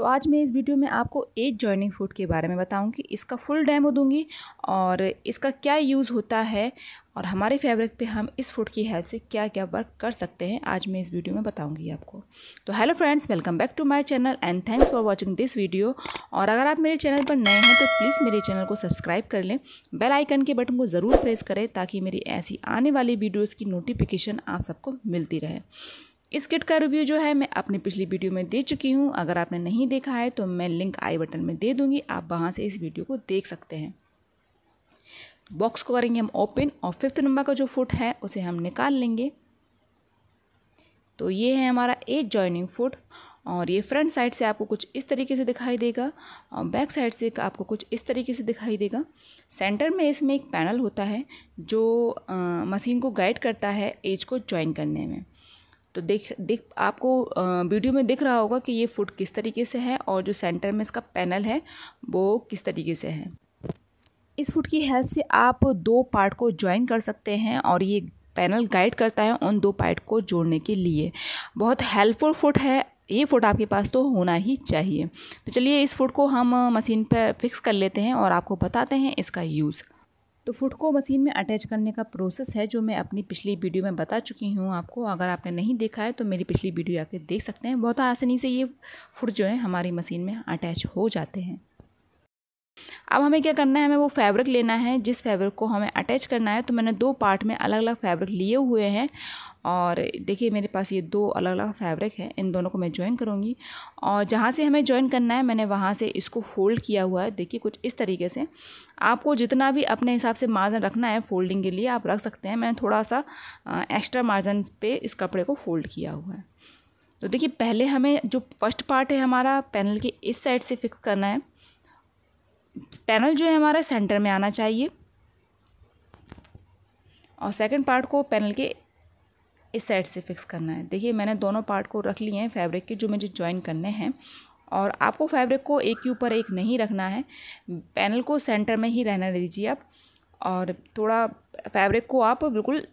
तो आज मैं इस वीडियो में आपको एज जॉइनिंग फ्रूट के बारे में बताऊंगी इसका फुल डेमो दूंगी और इसका क्या यूज़ होता है और हमारे फेवरेट पे हम इस फ्रूट की हेल्प से क्या क्या वर्क कर सकते हैं आज मैं इस वीडियो में बताऊंगी आपको तो hello friends welcome back to my channel and thanks for watching this video और अगर आप मेरे चैनल पर नए हैं तो प्लीज़ मेरे चैनल को सब्सक्राइब कर लें बेल आइकन के बटन को ज़रूर प्रेस करें ताकि मेरी ऐसी आने वाली वीडियोज़ की नोटिफिकेशन आप सबको मिलती रहे इस किट का रिव्यू जो है मैं अपने पिछली वीडियो में दे चुकी हूँ अगर आपने नहीं देखा है तो मैं लिंक आई बटन में दे दूँगी आप वहाँ से इस वीडियो को देख सकते हैं बॉक्स को करेंगे हम ओपन और फिफ्थ नंबर का जो फुट है उसे हम निकाल लेंगे तो ये है हमारा एक जॉइनिंग फुट और ये फ्रंट साइड से आपको कुछ इस तरीके से दिखाई देगा और बैक साइड से आपको कुछ इस तरीके से दिखाई देगा सेंटर में इसमें एक पैनल होता है जो मशीन को गाइड करता है एज को ज्वाइन करने में तो देख देख आपको वीडियो में दिख रहा होगा कि ये फुट किस तरीके से है और जो सेंटर में इसका पैनल है वो किस तरीके से है इस फुट की हेल्प से आप दो पार्ट को ज्वाइन कर सकते हैं और ये पैनल गाइड करता है उन दो पार्ट को जोड़ने के लिए बहुत हेल्पफुल फुट है ये फुट आपके पास तो होना ही चाहिए तो चलिए इस फुट को हम मशीन पर फिक्स कर लेते हैं और आपको बताते हैं इसका यूज़ तो फुट को मशीन में अटैच करने का प्रोसेस है जो मैं अपनी पिछली वीडियो में बता चुकी हूँ आपको अगर आपने नहीं देखा है तो मेरी पिछली वीडियो आके देख सकते हैं बहुत आसानी से ये फुट जो है हमारी मशीन में अटैच हो जाते हैं अब हमें क्या करना है हमें वो फैब्रिक लेना है जिस फैब्रिक को हमें अटैच करना है तो मैंने दो पार्ट में अलग अलग फैब्रिक लिए हुए हैं और देखिए मेरे पास ये दो अलग अलग फैब्रिक है इन दोनों को मैं ज्वाइन करूँगी और जहाँ से हमें ज्वाइन करना है मैंने वहाँ से इसको फोल्ड किया हुआ है देखिए कुछ इस तरीके से आपको जितना भी अपने हिसाब से मार्जिन रखना है फोल्डिंग के लिए आप रख सकते हैं मैंने थोड़ा सा एक्स्ट्रा मार्जिन पे इस कपड़े को फोल्ड किया हुआ है तो देखिए पहले हमें जो फर्स्ट पार्ट है हमारा पैनल के इस साइड से फिक्स करना है पैनल जो है हमारा सेंटर में आना चाहिए और सेकंड पार्ट को पैनल के इस साइड से फिक्स करना है देखिए मैंने दोनों पार्ट को रख लिए हैं फैब्रिक के जो मुझे ज्वाइन करने हैं और आपको फैब्रिक को एक के ऊपर एक नहीं रखना है पैनल को सेंटर में ही रहने दीजिए आप और थोड़ा फैब्रिक को आप बिल्कुल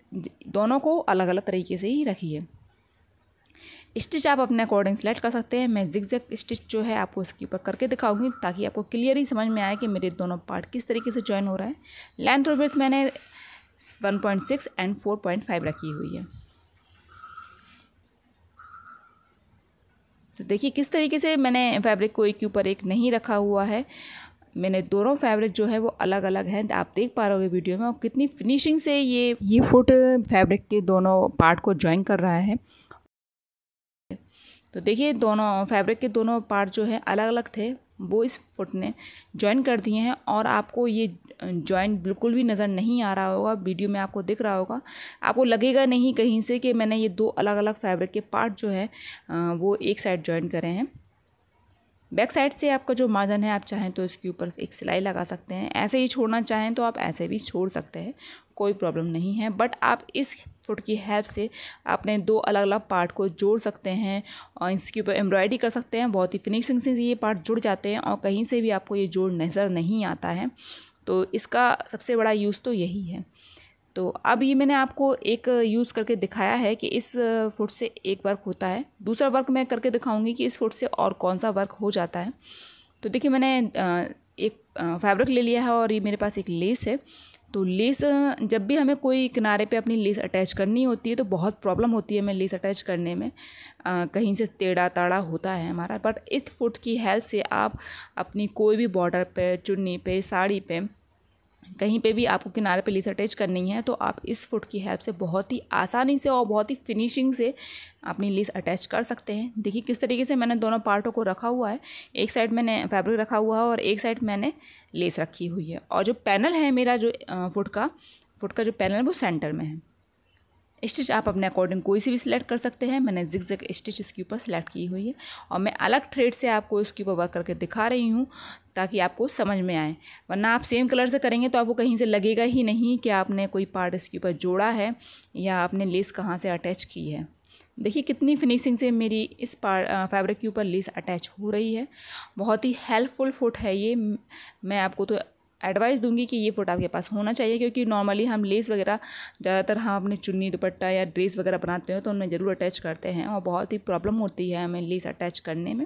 दोनों को अलग अलग तरीके से ही रखिए स्टिच आप अपने अकॉर्डिंग सेलेक्ट कर सकते हैं मैं जिक स्टिच जो है आपको उसके ऊपर करके दिखाऊंगी ताकि आपको क्लियर ही समझ में आए कि मेरे दोनों पार्ट किस तरीके से ज्वाइन हो रहा है लेंथ और ब्रेथ मैंने 1.6 एंड 4.5 रखी हुई है तो देखिए किस तरीके से मैंने फैब्रिक को एक के ऊपर एक नहीं रखा हुआ है मैंने दोनों फैब्रिक जो है वो अलग अलग हैं आप देख पा रहे हो वीडियो में और कितनी फिनिशिंग से ये ये फुट फैब्रिक के दोनों पार्ट को ज्वाइन कर रहा है तो देखिए दोनों फैब्रिक के दोनों पार्ट जो है अलग अलग थे वो इस फुट ने ज्वाइन कर दिए हैं और आपको ये ज्वाइन बिल्कुल भी नज़र नहीं आ रहा होगा वीडियो में आपको दिख रहा होगा आपको लगेगा नहीं कहीं से कि मैंने ये दो अलग अलग फैब्रिक के पार्ट जो है वो एक साइड ज्वाइन करे हैं बैक साइड से आपका जो मार्जन है आप चाहें तो इसके ऊपर एक सिलाई लगा सकते हैं ऐसे ही छोड़ना चाहें तो आप ऐसे भी छोड़ सकते हैं कोई प्रॉब्लम नहीं है बट आप इस फुट की हेल्प से अपने दो अलग अलग पार्ट को जोड़ सकते हैं और इसके ऊपर एम्ब्रॉयडरी कर सकते हैं बहुत ही फिनिशिंग से ये पार्ट जुड़ जाते हैं और कहीं से भी आपको ये जोड़ नज़र नहीं आता है तो इसका सबसे बड़ा यूज़ तो यही है तो अब ये मैंने आपको एक यूज़ करके दिखाया है कि इस फुट से एक वर्क होता है दूसरा वर्क मैं करके दिखाऊंगी कि इस फुट से और कौन सा वर्क हो जाता है तो देखिए मैंने एक फैब्रिक ले लिया है और ये मेरे पास एक लेस है तो लेस जब भी हमें कोई किनारे पे अपनी लेस अटैच करनी होती है तो बहुत प्रॉब्लम होती है हमें लेस अटैच करने में आ, कहीं से टेढ़ा ताड़ा होता है हमारा बट इस फुट की हेल्प से आप अपनी कोई भी बॉर्डर पे चुन्नी पे साड़ी पे कहीं पे भी आपको किनारे पे लेस अटैच करनी है तो आप इस फुट की हेल्प से बहुत ही आसानी से और बहुत ही फिनिशिंग से अपनी लेस अटैच कर सकते हैं देखिए किस तरीके से मैंने दोनों पार्टों को रखा हुआ है एक साइड मैंने फैब्रिक रखा हुआ है और एक साइड मैंने लेस रखी हुई है और जो पैनल है मेरा जो फुट का फुट का जो पैनल है वो सेंटर में है स्टिच आप अपने अकॉर्डिंग कोई सी भी सिलेक्ट कर सकते हैं मैंने जिक जिक स्टिच इसके ऊपर सेलेक्ट की हुई है और मैं अलग थ्रेड से आपको इसके ऊपर वर्क करके दिखा रही हूँ ताकि आपको समझ में आए वरना आप सेम कलर से करेंगे तो आपको कहीं से लगेगा ही नहीं कि आपने कोई पार्ट इसके ऊपर जोड़ा है या आपने लेस कहाँ से अटैच की है देखिए कितनी फिनिशिंग से मेरी इस पार फैब्रिक के ऊपर लेस अटैच हो रही है बहुत ही हेल्पफुल फुट है ये मैं आपको तो एडवाइस दूंगी कि ये फुट आपके पास होना चाहिए क्योंकि नॉर्मली हम लेस वगैरह ज़्यादातर हम अपने चुन्नी दुपट्टा या ड्रेस वगैरह बनाते हैं तो उनमें ज़रूर अटैच करते हैं और बहुत ही प्रॉब्लम होती है हमें लेस अटैच करने में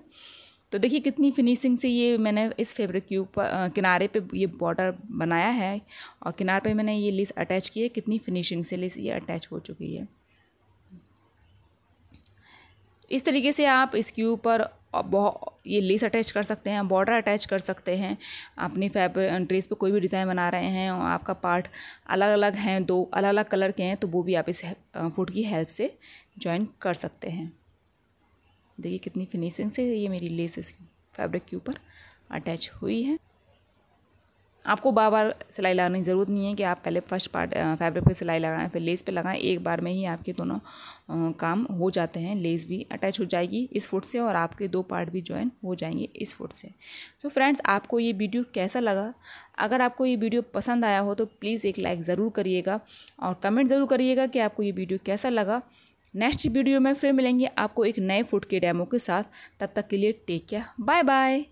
तो देखिए कितनी फिनिशिंग से ये मैंने इस फेबरिक के ऊपर किनारे पे ये बॉर्डर बनाया है और किनारे पे मैंने ये लेस अटैच की है कितनी फिनिशिंग से लेस ये अटैच हो चुकी है इस तरीके से आप इसके ऊपर ये लेस अटैच कर सकते हैं बॉर्डर अटैच कर सकते हैं अपनी फैब ड्रेस पे कोई भी डिज़ाइन बना रहे हैं और आपका पार्ट अलग अलग हैं दो अलग अलग कलर के हैं तो वो भी आप इस फुट की हेल्प से ज्वाइन कर सकते हैं देखिए कितनी फिनिशिंग से ये मेरी लेस फैब्रिक के ऊपर अटैच हुई है आपको बार बार सिलाई लगाने की ज़रूरत नहीं है कि आप पहले फर्स्ट पार्ट फैब्रिक पे सिलाई लगाएं फिर लेस पे लगाएं एक बार में ही आपके दोनों काम हो जाते हैं लेस भी अटैच हो जाएगी इस फुट से और आपके दो पार्ट भी ज्वाइन हो जाएंगे इस फुट से तो फ्रेंड्स आपको ये वीडियो कैसा लगा अगर आपको ये वीडियो पसंद आया हो तो प्लीज़ एक लाइक ज़रूर करिएगा और कमेंट ज़रूर करिएगा कि आपको ये वीडियो कैसा लगा नेक्स्ट वीडियो में फिर मिलेंगे आपको एक नए फूड के डेमो के साथ तब तक के लिए टेक केयर बाय बाय